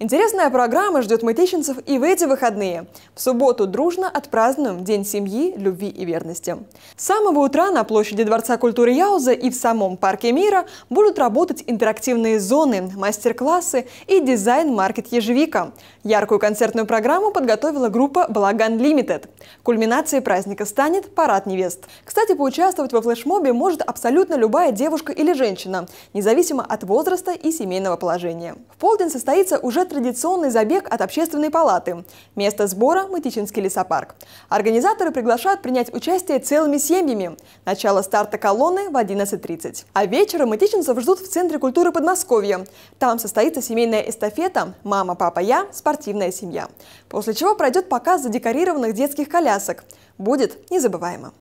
Интересная программа ждет мытищенцев и в эти выходные. В субботу дружно отпразднуем День семьи, любви и верности. С самого утра на площади Дворца культуры Яуза и в самом Парке мира будут работать интерактивные зоны, мастер-классы и дизайн-маркет «Ежевика». Яркую концертную программу подготовила группа «Балаган Лимитед». Кульминацией праздника станет парад невест. Кстати, поучаствовать во флешмобе может абсолютно любая девушка или женщина, независимо от возраста и семейного положения. В полдень состоится уже традиционный забег от общественной палаты. Место сбора – Матичинский лесопарк. Организаторы приглашают принять участие целыми семьями. Начало старта колонны в 11.30. А вечером матичинцев ждут в Центре культуры Подмосковья. Там состоится семейная эстафета «Мама, папа, я. Спортивная семья». После чего пройдет показ задекорированных детских колясок. Будет незабываемо.